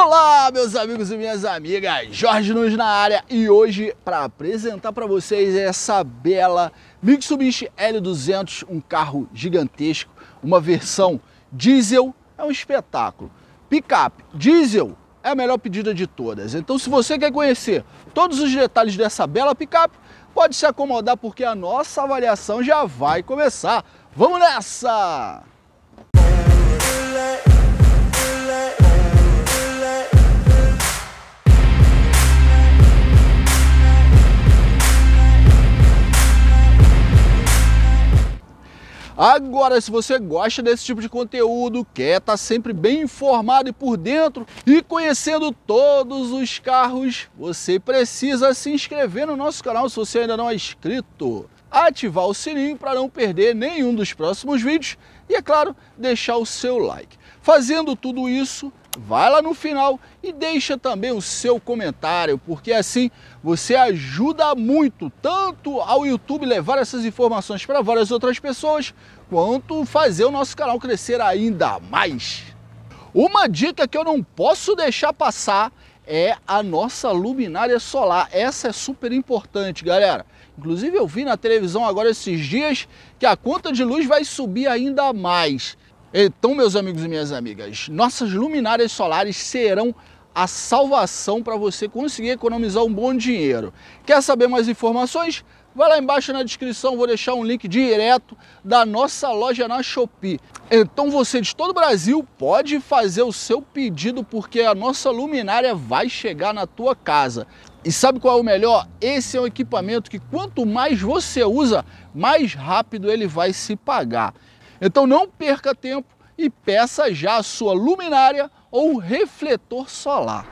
Olá, meus amigos e minhas amigas, Jorge Nunes na área e hoje para apresentar para vocês essa bela Mitsubishi L200, um carro gigantesco, uma versão diesel, é um espetáculo. Pickup diesel é a melhor pedida de todas. Então, se você quer conhecer todos os detalhes dessa bela picape, pode se acomodar porque a nossa avaliação já vai começar. Vamos nessa! Agora, se você gosta desse tipo de conteúdo, quer estar tá sempre bem informado e por dentro e conhecendo todos os carros, você precisa se inscrever no nosso canal se você ainda não é inscrito, ativar o sininho para não perder nenhum dos próximos vídeos e, é claro, deixar o seu like. Fazendo tudo isso, vai lá no final e deixa também o seu comentário, porque assim você ajuda muito tanto ao YouTube levar essas informações para várias outras pessoas, quanto fazer o nosso canal crescer ainda mais. Uma dica que eu não posso deixar passar é a nossa luminária solar. Essa é super importante, galera. Inclusive eu vi na televisão agora esses dias que a conta de luz vai subir ainda mais. Então, meus amigos e minhas amigas, nossas luminárias solares serão a salvação para você conseguir economizar um bom dinheiro. Quer saber mais informações? Vai lá embaixo na descrição, vou deixar um link direto da nossa loja na Shopee. Então você de todo o Brasil pode fazer o seu pedido porque a nossa luminária vai chegar na tua casa. E sabe qual é o melhor? Esse é um equipamento que quanto mais você usa, mais rápido ele vai se pagar. Então não perca tempo e peça já a sua luminária ou refletor solar.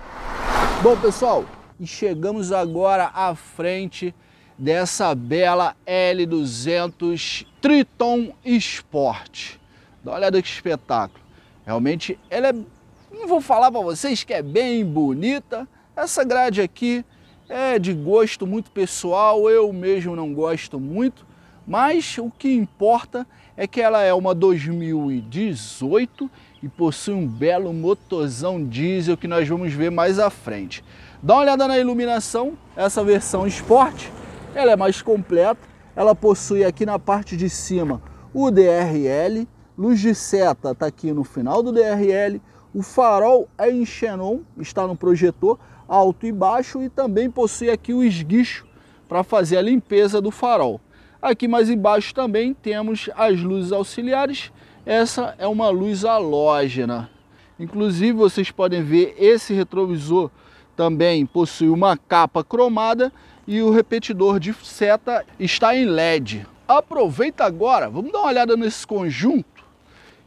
Bom, pessoal, e chegamos agora à frente dessa bela L200 Triton Sport. Dá uma olhada que espetáculo. Realmente ela é, não vou falar para vocês que é bem bonita. Essa grade aqui é de gosto muito pessoal, eu mesmo não gosto muito, mas o que importa é é que ela é uma 2018 e possui um belo motorzão diesel que nós vamos ver mais à frente. Dá uma olhada na iluminação, essa versão Sport, ela é mais completa, ela possui aqui na parte de cima o DRL, luz de seta está aqui no final do DRL, o farol é em xenon, está no projetor alto e baixo e também possui aqui o esguicho para fazer a limpeza do farol. Aqui mais embaixo também temos as luzes auxiliares. Essa é uma luz halógena. Inclusive vocês podem ver esse retrovisor também possui uma capa cromada e o repetidor de seta está em LED. Aproveita agora, vamos dar uma olhada nesse conjunto.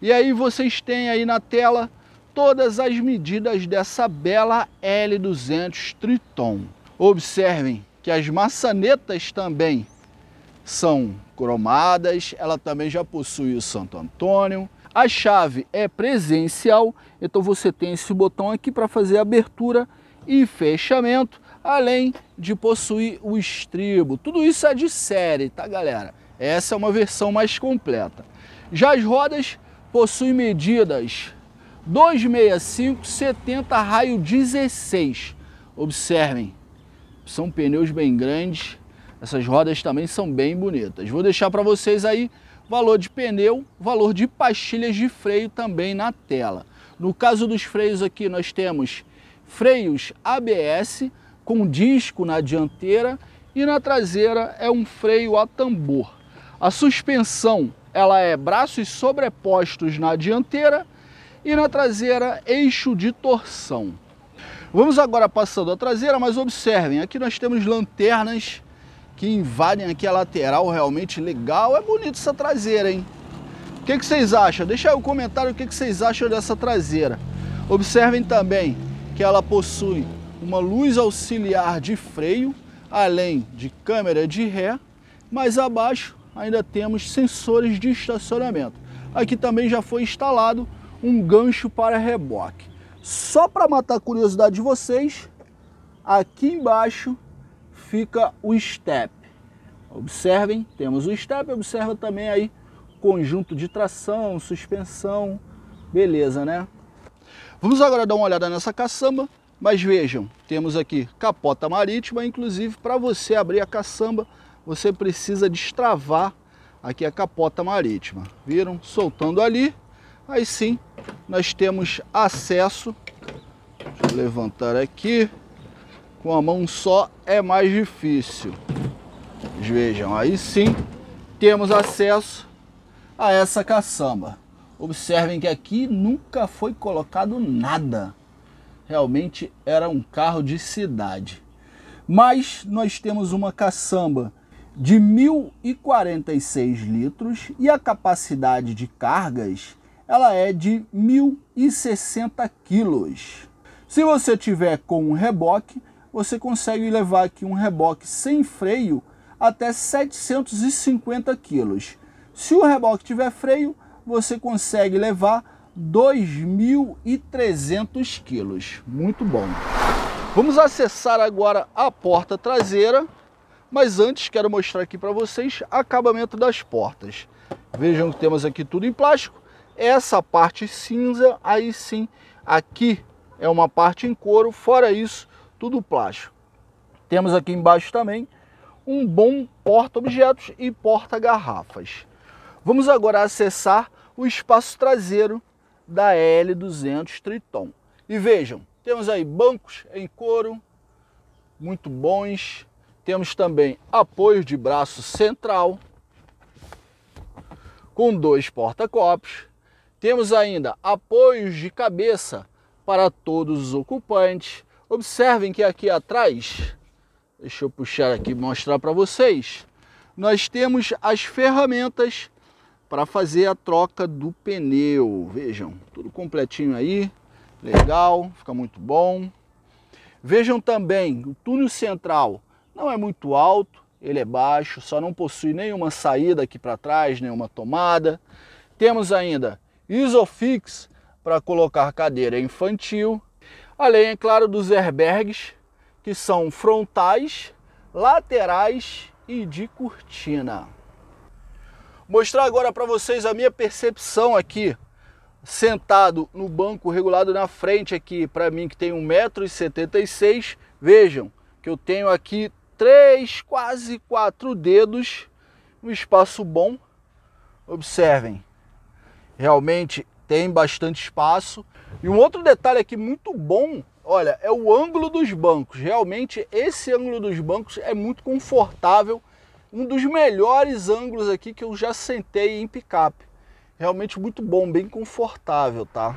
E aí vocês têm aí na tela todas as medidas dessa bela L200 Triton. Observem que as maçanetas também são cromadas, ela também já possui o Santo Antônio. A chave é presencial, então você tem esse botão aqui para fazer abertura e fechamento, além de possuir o estribo. Tudo isso é de série, tá galera? Essa é uma versão mais completa. Já as rodas possuem medidas 265 70 raio 16. Observem, são pneus bem grandes, essas rodas também são bem bonitas. Vou deixar para vocês aí valor de pneu, valor de pastilhas de freio também na tela. No caso dos freios aqui nós temos freios ABS com disco na dianteira e na traseira é um freio a tambor. A suspensão ela é braços sobrepostos na dianteira e na traseira eixo de torção. Vamos agora passando a traseira, mas observem, aqui nós temos lanternas que invadem aqui a lateral realmente legal. É bonito essa traseira, hein? O que, que vocês acham? Deixa aí o um comentário o que, que vocês acham dessa traseira. Observem também que ela possui uma luz auxiliar de freio, além de câmera de ré. Mas abaixo ainda temos sensores de estacionamento. Aqui também já foi instalado um gancho para reboque. Só para matar a curiosidade de vocês, aqui embaixo fica o step. Observem, temos o step, observa também aí conjunto de tração, suspensão, beleza, né? Vamos agora dar uma olhada nessa caçamba, mas vejam, temos aqui capota marítima, inclusive para você abrir a caçamba, você precisa destravar aqui a capota marítima. Viram? Soltando ali, aí sim nós temos acesso, deixa eu levantar aqui, com a mão só é mais difícil. Vejam, aí sim temos acesso a essa caçamba. Observem que aqui nunca foi colocado nada. Realmente era um carro de cidade. Mas nós temos uma caçamba de 1046 litros e a capacidade de cargas ela é de 1060 quilos. Se você tiver com um reboque, você consegue levar aqui um reboque sem freio até 750 quilos. Se o reboque tiver freio, você consegue levar 2.300 quilos. Muito bom. Vamos acessar agora a porta traseira, mas antes quero mostrar aqui para vocês acabamento das portas. Vejam que temos aqui tudo em plástico. Essa parte cinza, aí sim, aqui é uma parte em couro. Fora isso, tudo plástico. Temos aqui embaixo também um bom porta-objetos e porta-garrafas. Vamos agora acessar o espaço traseiro da L200 Triton. E vejam, temos aí bancos em couro, muito bons. Temos também apoio de braço central, com dois porta-copos. Temos ainda apoios de cabeça para todos os ocupantes. Observem que aqui atrás, deixa eu puxar aqui e mostrar para vocês, nós temos as ferramentas para fazer a troca do pneu. Vejam, tudo completinho aí, legal, fica muito bom. Vejam também, o túnel central não é muito alto, ele é baixo, só não possui nenhuma saída aqui para trás, nenhuma tomada. Temos ainda Isofix para colocar cadeira infantil Além, é claro, dos airbags, que são frontais, laterais e de cortina. Mostrar agora para vocês a minha percepção aqui, sentado no banco regulado na frente aqui, para mim que tem 1,76m, vejam que eu tenho aqui três, quase quatro dedos, um espaço bom. Observem, realmente tem bastante espaço. E um outro detalhe aqui muito bom, olha, é o ângulo dos bancos. Realmente esse ângulo dos bancos é muito confortável, um dos melhores ângulos aqui que eu já sentei em picape. Realmente muito bom, bem confortável, tá?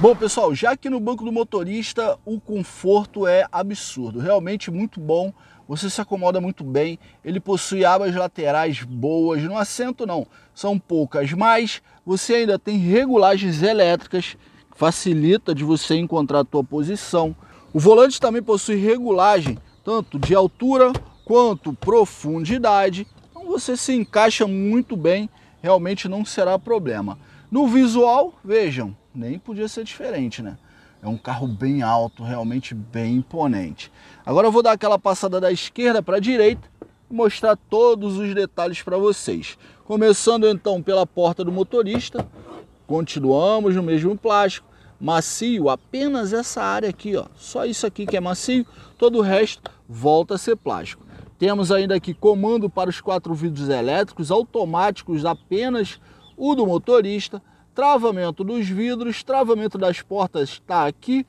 Bom, pessoal, já que no banco do motorista, o conforto é absurdo, realmente muito bom você se acomoda muito bem, ele possui abas laterais boas, no assento não, são poucas, mas você ainda tem regulagens elétricas, que facilita de você encontrar a tua posição. O volante também possui regulagem, tanto de altura quanto profundidade, então você se encaixa muito bem, realmente não será problema. No visual, vejam, nem podia ser diferente, né? É um carro bem alto, realmente bem imponente. Agora eu vou dar aquela passada da esquerda para a direita e mostrar todos os detalhes para vocês. Começando então pela porta do motorista, continuamos no mesmo plástico, macio, apenas essa área aqui, ó, só isso aqui que é macio, todo o resto volta a ser plástico. Temos ainda aqui comando para os quatro vidros elétricos, automáticos apenas o do motorista, travamento dos vidros, travamento das portas está aqui.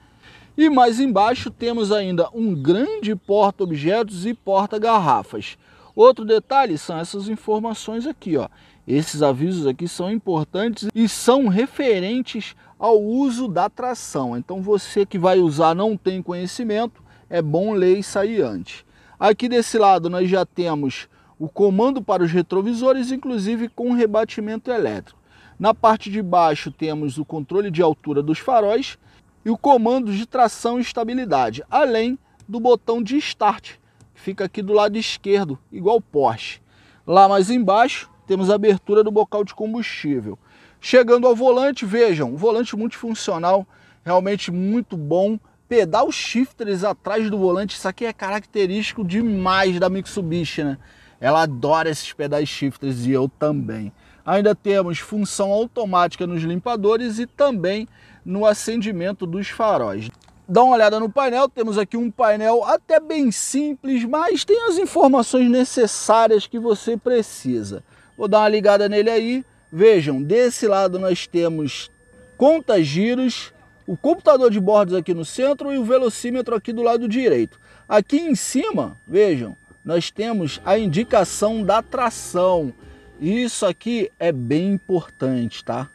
E mais embaixo temos ainda um grande porta-objetos e porta-garrafas. Outro detalhe são essas informações aqui, ó. Esses avisos aqui são importantes e são referentes ao uso da tração. Então você que vai usar não tem conhecimento, é bom ler e sair antes. Aqui desse lado nós já temos o comando para os retrovisores, inclusive com rebatimento elétrico. Na parte de baixo temos o controle de altura dos faróis e o comando de tração e estabilidade, além do botão de start, que fica aqui do lado esquerdo, igual Porsche. Lá mais embaixo temos a abertura do bocal de combustível. Chegando ao volante, vejam, volante multifuncional, realmente muito bom. Pedal shifters atrás do volante, isso aqui é característico demais da Mitsubishi, né? Ela adora esses pedais shifters e eu também. Ainda temos função automática nos limpadores e também no acendimento dos faróis. Dá uma olhada no painel, temos aqui um painel até bem simples, mas tem as informações necessárias que você precisa. Vou dar uma ligada nele aí. Vejam, desse lado nós temos contas giros, o computador de bordos aqui no centro e o velocímetro aqui do lado direito. Aqui em cima, vejam, nós temos a indicação da tração. Isso aqui é bem importante, tá?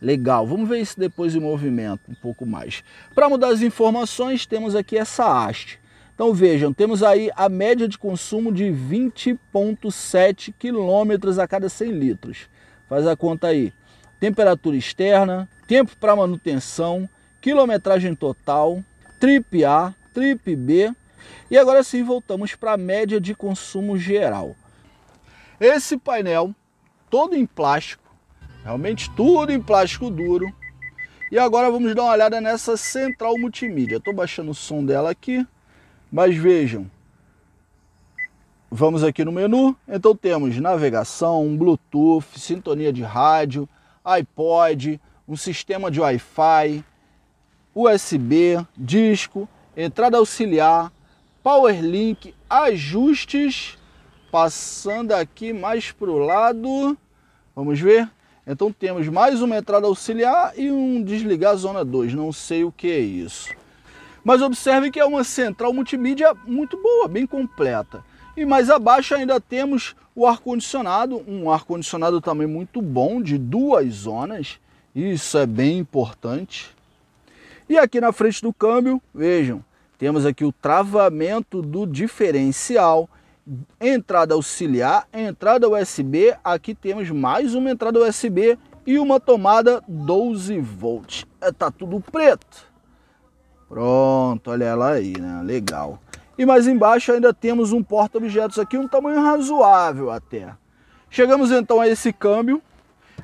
Legal, vamos ver isso depois em movimento um pouco mais. Para mudar as informações, temos aqui essa haste. Então vejam, temos aí a média de consumo de 20,7 km a cada 100 litros. Faz a conta aí. Temperatura externa, tempo para manutenção, quilometragem total, trip A, trip B. E agora sim voltamos para a média de consumo geral. Esse painel todo em plástico, realmente tudo em plástico duro. E agora vamos dar uma olhada nessa central multimídia. Estou baixando o som dela aqui, mas vejam. Vamos aqui no menu, então temos navegação, Bluetooth, sintonia de rádio, iPod, um sistema de Wi-Fi, USB, disco, entrada auxiliar, PowerLink, ajustes, passando aqui mais para o lado, Vamos ver? Então temos mais uma entrada auxiliar e um desligar zona 2, não sei o que é isso. Mas observe que é uma central multimídia muito boa, bem completa. E mais abaixo ainda temos o ar-condicionado, um ar-condicionado também muito bom, de duas zonas, isso é bem importante. E aqui na frente do câmbio, vejam, temos aqui o travamento do diferencial, entrada auxiliar, entrada USB, aqui temos mais uma entrada USB e uma tomada 12 volts. É, tá tudo preto. Pronto, olha ela aí, né? Legal. E mais embaixo ainda temos um porta-objetos aqui, um tamanho razoável até. Chegamos então a esse câmbio.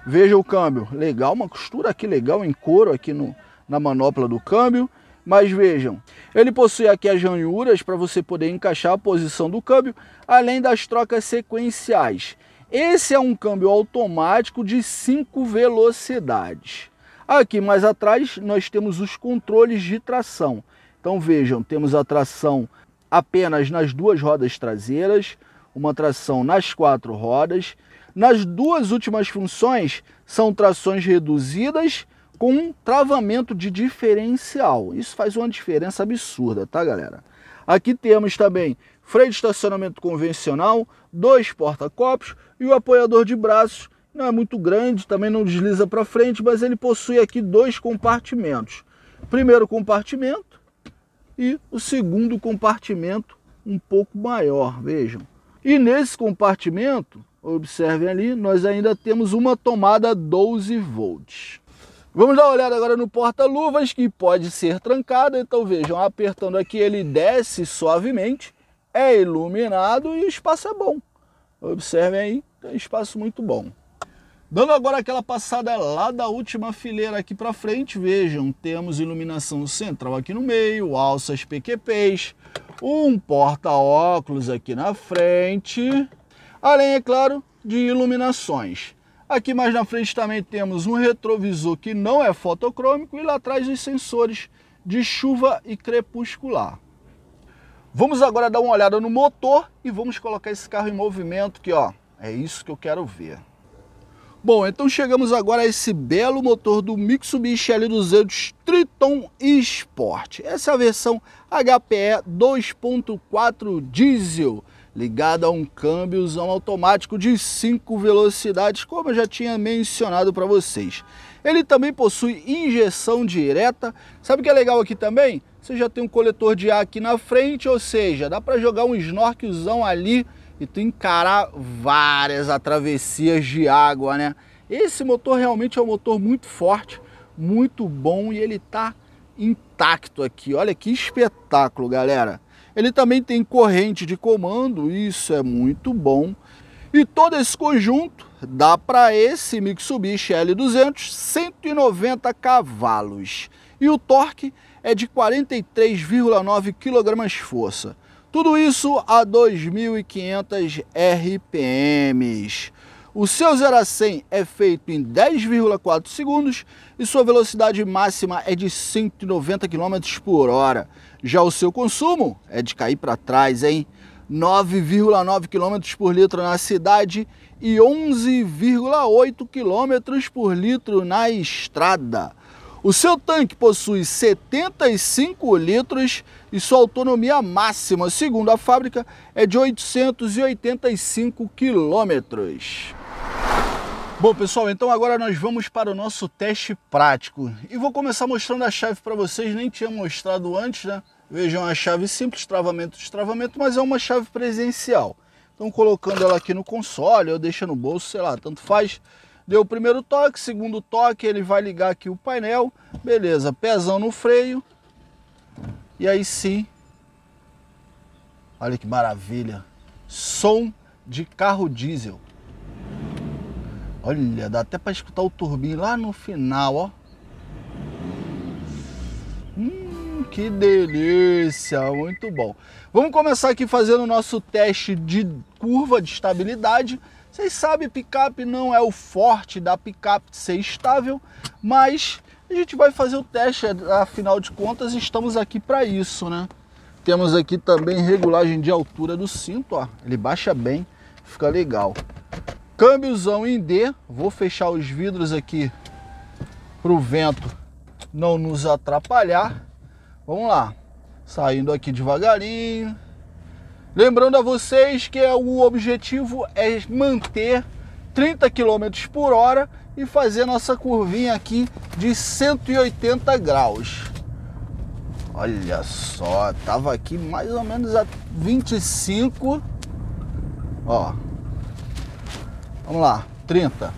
Veja o câmbio, legal, uma costura aqui legal em couro aqui no, na manopla do câmbio. Mas vejam, ele possui aqui as ranhuras para você poder encaixar a posição do câmbio, além das trocas sequenciais. Esse é um câmbio automático de 5 velocidades. Aqui mais atrás nós temos os controles de tração. Então vejam, temos a tração apenas nas duas rodas traseiras, uma tração nas quatro rodas. Nas duas últimas funções são trações reduzidas com um travamento de diferencial. Isso faz uma diferença absurda, tá, galera? Aqui temos também freio de estacionamento convencional, dois porta-copos e o apoiador de braços. Não é muito grande, também não desliza para frente, mas ele possui aqui dois compartimentos. Primeiro compartimento e o segundo compartimento um pouco maior, vejam. E nesse compartimento, observem ali, nós ainda temos uma tomada 12 volts. Vamos dar uma olhada agora no porta-luvas, que pode ser trancado. Então vejam, apertando aqui ele desce suavemente, é iluminado e o espaço é bom. Observem aí, tem um espaço muito bom. Dando agora aquela passada lá da última fileira aqui para frente, vejam, temos iluminação central aqui no meio, alças PQPs, um porta-óculos aqui na frente, além, é claro, de iluminações. Aqui mais na frente também temos um retrovisor que não é fotocrômico e lá atrás os sensores de chuva e crepuscular. Vamos agora dar uma olhada no motor e vamos colocar esse carro em movimento que ó, é isso que eu quero ver. Bom, então chegamos agora a esse belo motor do Mitsubishi L200 Triton Sport. Essa é a versão HPE 2.4 diesel ligado a um câmbio automático de 5 velocidades, como eu já tinha mencionado para vocês. Ele também possui injeção direta. Sabe o que é legal aqui também? Você já tem um coletor de ar aqui na frente, ou seja, dá para jogar um snorkelzão ali e tu encarar várias travessias de água, né? Esse motor realmente é um motor muito forte, muito bom e ele tá intacto aqui. Olha que espetáculo, galera. Ele também tem corrente de comando, isso é muito bom. E todo esse conjunto dá para esse Mitsubishi L200 190 cavalos. E o torque é de 43,9 kgf. Tudo isso a 2.500 RPMs. O seu 0 a 100 é feito em 10,4 segundos e sua velocidade máxima é de 190 km por hora. Já o seu consumo é de cair para trás, hein? 9,9 km por litro na cidade e 11,8 km por litro na estrada. O seu tanque possui 75 litros e sua autonomia máxima, segundo a fábrica, é de 885 quilômetros. Bom pessoal, então agora nós vamos para o nosso teste prático e vou começar mostrando a chave para vocês, nem tinha mostrado antes, né? Vejam a chave simples, travamento, destravamento, mas é uma chave presencial. Então colocando ela aqui no console, eu deixo no bolso, sei lá, tanto faz. Deu o primeiro toque, segundo toque, ele vai ligar aqui o painel, beleza, pezão no freio e aí sim, olha que maravilha, som de carro diesel. Olha, dá até para escutar o turbinho lá no final, ó. Hum, que delícia, muito bom. Vamos começar aqui fazendo o nosso teste de curva de estabilidade. Vocês sabem, picape não é o forte da picape ser estável, mas a gente vai fazer o teste, afinal de contas, estamos aqui para isso, né? Temos aqui também regulagem de altura do cinto, ó. Ele baixa bem, fica legal. Câmbiozão em D, vou fechar os vidros aqui para o vento não nos atrapalhar. Vamos lá, saindo aqui devagarinho. Lembrando a vocês que é o objetivo é manter 30 km por hora e fazer nossa curvinha aqui de 180 graus. Olha só, tava aqui mais ou menos a 25, ó, Vamos lá, 30.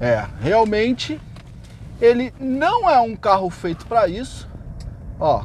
É, realmente ele não é um carro feito para isso. Ó.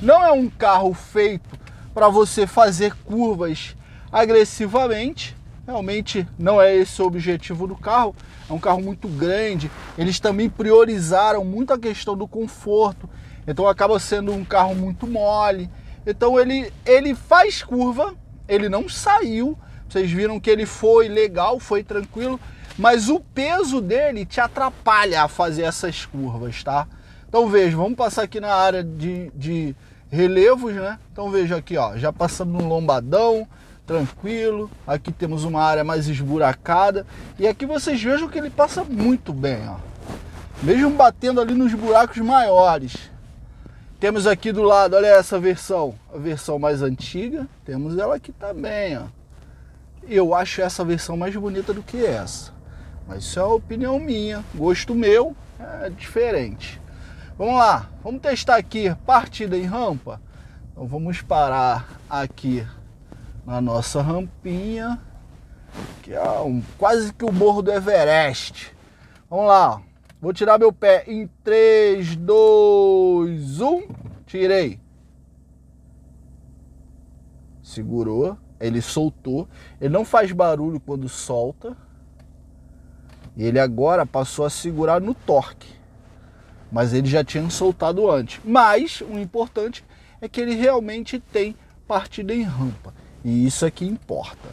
Não é um carro feito para você fazer curvas agressivamente. Realmente não é esse o objetivo do carro. É um carro muito grande. Eles também priorizaram muito a questão do conforto. Então acaba sendo um carro muito mole. Então ele, ele faz curva, ele não saiu. Vocês viram que ele foi legal, foi tranquilo, mas o peso dele te atrapalha a fazer essas curvas, tá? Então veja, vamos passar aqui na área de, de relevos, né? Então veja aqui, ó, já passamos no lombadão, tranquilo. Aqui temos uma área mais esburacada e aqui vocês vejam que ele passa muito bem, ó. Mesmo batendo ali nos buracos maiores. Temos aqui do lado, olha essa versão, a versão mais antiga. Temos ela aqui também, ó. Eu acho essa versão mais bonita do que essa. Mas isso é opinião minha, gosto meu é diferente. Vamos lá, vamos testar aqui partida em rampa. Então vamos parar aqui na nossa rampinha, que é um, quase que o morro do Everest. Vamos lá, ó. Vou tirar meu pé em 3, 2, 1. Tirei. Segurou. Ele soltou. Ele não faz barulho quando solta. E ele agora passou a segurar no torque. Mas ele já tinha soltado antes. Mas o importante é que ele realmente tem partida em rampa. E isso é que importa.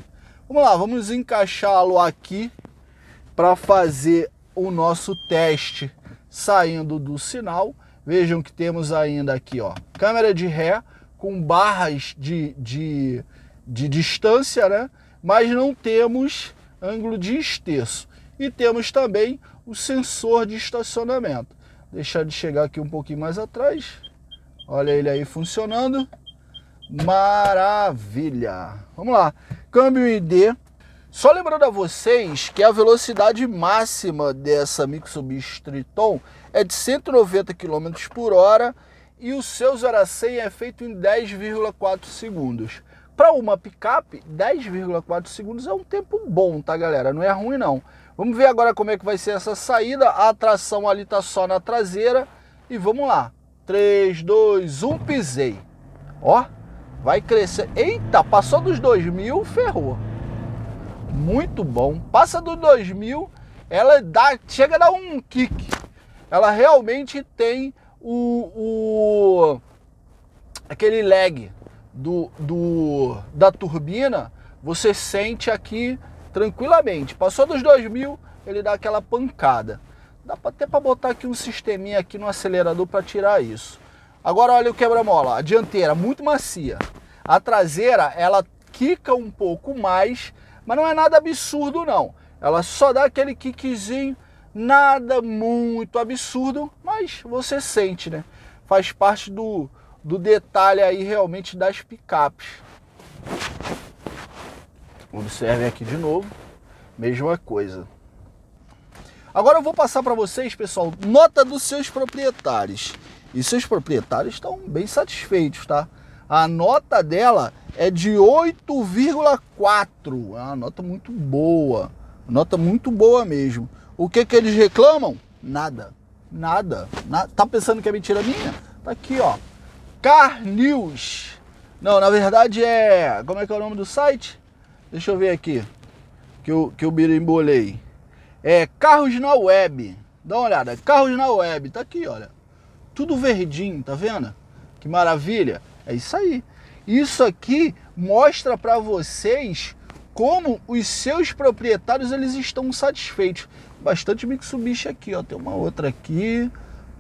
Vamos lá, vamos encaixá-lo aqui para fazer o nosso teste saindo do sinal. Vejam que temos ainda aqui, ó, câmera de ré com barras de, de, de distância, né? Mas não temos ângulo de esterço. E temos também o sensor de estacionamento. Deixar de chegar aqui um pouquinho mais atrás. Olha ele aí funcionando. Maravilha! Vamos lá. Câmbio ID só lembrando a vocês que a velocidade máxima dessa Mitsubishi Triton é de 190 km por hora e o seu 0 a 100 é feito em 10,4 segundos. Para uma picape, 10,4 segundos é um tempo bom, tá galera? Não é ruim não. Vamos ver agora como é que vai ser essa saída. A tração ali tá só na traseira e vamos lá. 3, 2, 1, pisei. Ó, vai crescer. Eita, passou dos 2.000, ferrou muito bom. Passa do 2000, ela dá, chega a dar um kick. Ela realmente tem o, o aquele lag do, do, da turbina, você sente aqui tranquilamente. Passou dos 2000, ele dá aquela pancada. Dá até para botar aqui um sisteminha aqui no acelerador para tirar isso. Agora olha o quebra-mola, a dianteira muito macia. A traseira ela quica um pouco mais, mas não é nada absurdo, não. Ela só dá aquele kickzinho, nada muito absurdo, mas você sente, né? Faz parte do, do detalhe aí realmente das picapes. Observem aqui de novo, mesma coisa. Agora eu vou passar para vocês, pessoal, nota dos seus proprietários. E seus proprietários estão bem satisfeitos, tá? A nota dela é de 8,4. É uma nota muito boa. Nota muito boa mesmo. O que que eles reclamam? Nada. Nada. Na... Tá pensando que é mentira minha? Tá aqui, ó. Car News. Não, na verdade é. Como é que é o nome do site? Deixa eu ver aqui. Que eu, que eu birimbolei. É Carros na Web. Dá uma olhada. Carros na Web. Tá aqui, olha. Tudo verdinho, tá vendo? Que maravilha. É isso aí. Isso aqui mostra para vocês como os seus proprietários eles estão satisfeitos. Bastante Mitsubishi aqui, ó. Tem uma outra aqui.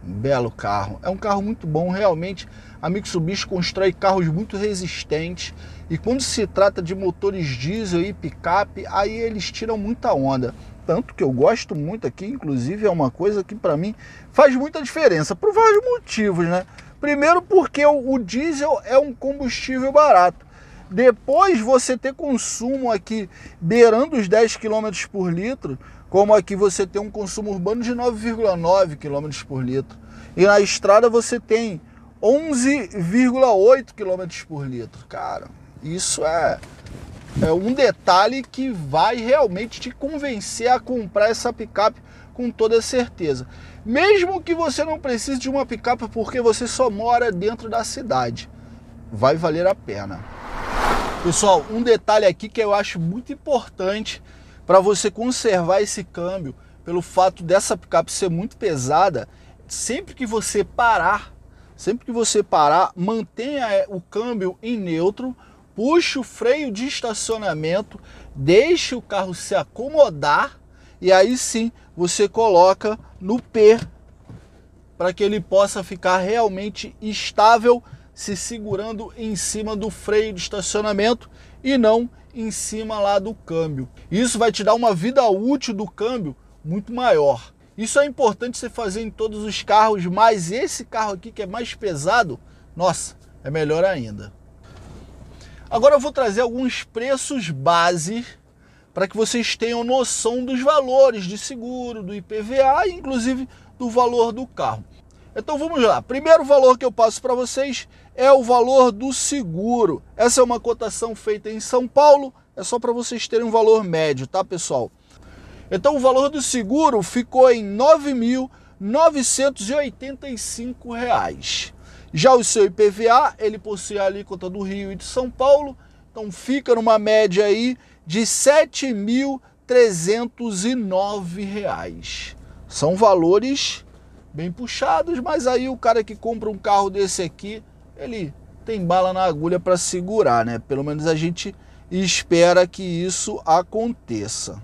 Um belo carro. É um carro muito bom, realmente. A Mitsubishi constrói carros muito resistentes. E quando se trata de motores diesel e picape, aí eles tiram muita onda. Tanto que eu gosto muito aqui, inclusive é uma coisa que para mim faz muita diferença, por vários motivos, né? Primeiro, porque o, o diesel é um combustível barato. Depois, você ter consumo aqui beirando os 10 km por litro, como aqui você tem um consumo urbano de 9,9 km por litro. E na estrada você tem 11,8 km por litro. Cara, isso é é um detalhe que vai realmente te convencer a comprar essa picape com toda certeza. Mesmo que você não precise de uma picape porque você só mora dentro da cidade, vai valer a pena. Pessoal, um detalhe aqui que eu acho muito importante para você conservar esse câmbio, pelo fato dessa picape ser muito pesada, sempre que você parar, sempre que você parar, mantenha é, o câmbio em neutro puxa o freio de estacionamento, deixa o carro se acomodar e aí sim você coloca no P para que ele possa ficar realmente estável, se segurando em cima do freio de estacionamento e não em cima lá do câmbio. Isso vai te dar uma vida útil do câmbio muito maior. Isso é importante você fazer em todos os carros, mas esse carro aqui que é mais pesado, nossa, é melhor ainda. Agora eu vou trazer alguns preços base para que vocês tenham noção dos valores de seguro, do IPVA, inclusive do valor do carro. Então vamos lá. Primeiro valor que eu passo para vocês é o valor do seguro. Essa é uma cotação feita em São Paulo, é só para vocês terem um valor médio, tá, pessoal? Então o valor do seguro ficou em R$ 9.985. Já o seu IPVA, ele possui a alíquota do Rio e de São Paulo, então fica numa média aí de R$ 7.309. São valores bem puxados, mas aí o cara que compra um carro desse aqui, ele tem bala na agulha para segurar, né? Pelo menos a gente espera que isso aconteça.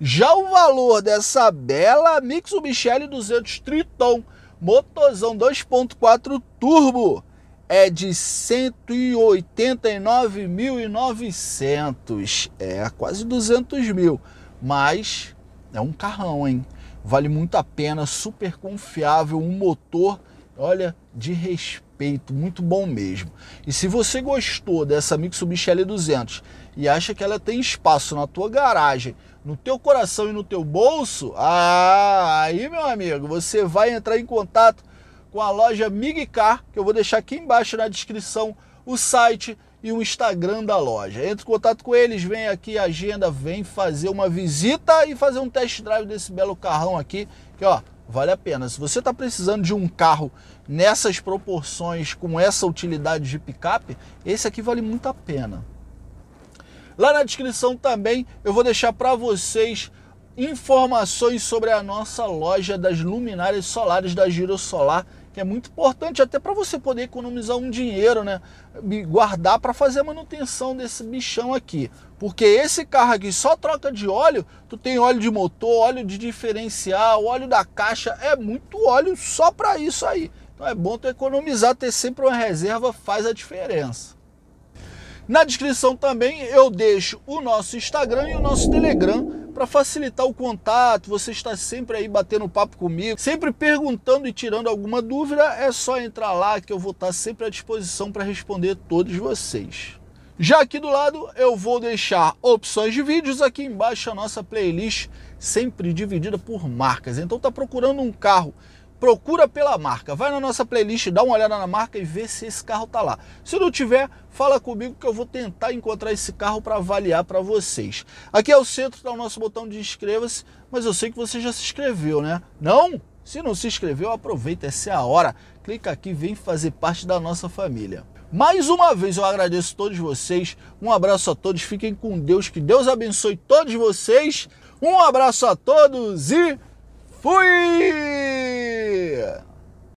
Já o valor dessa bela Mitsubishi 200 Triton Motorzão 2.4 turbo é de 189.900, é quase 200 mil, mas é um carrão, hein? Vale muito a pena, super confiável, um motor, olha, de respeito, muito bom mesmo. E se você gostou dessa Mitsubishi L200 e acha que ela tem espaço na tua garagem no teu coração e no teu bolso, ah, aí meu amigo, você vai entrar em contato com a loja Migcar, que eu vou deixar aqui embaixo na descrição o site e o Instagram da loja. Entre em contato com eles, vem aqui, agenda, vem fazer uma visita e fazer um test drive desse belo carrão aqui, que ó, vale a pena. Se você está precisando de um carro nessas proporções, com essa utilidade de picape, esse aqui vale muito a pena. Lá na descrição também eu vou deixar para vocês informações sobre a nossa loja das luminárias solares da Giro Solar, que é muito importante até para você poder economizar um dinheiro, né? E guardar para fazer a manutenção desse bichão aqui. Porque esse carro aqui só troca de óleo, tu tem óleo de motor, óleo de diferencial, óleo da caixa, é muito óleo só para isso aí. Então é bom tu economizar, ter sempre uma reserva faz a diferença. Na descrição também eu deixo o nosso Instagram e o nosso Telegram para facilitar o contato. Você está sempre aí batendo papo comigo, sempre perguntando e tirando alguma dúvida. É só entrar lá que eu vou estar sempre à disposição para responder todos vocês. Já aqui do lado eu vou deixar opções de vídeos aqui embaixo a nossa playlist sempre dividida por marcas. Então tá procurando um carro procura pela marca, vai na nossa playlist, dá uma olhada na marca e vê se esse carro tá lá. Se não tiver, fala comigo que eu vou tentar encontrar esse carro para avaliar para vocês. Aqui é o centro tá o nosso botão de inscreva-se, mas eu sei que você já se inscreveu, né? Não? Se não se inscreveu, aproveita, essa é a hora. Clica aqui, vem fazer parte da nossa família. Mais uma vez eu agradeço a todos vocês. Um abraço a todos. Fiquem com Deus. Que Deus abençoe todos vocês. Um abraço a todos e Fui!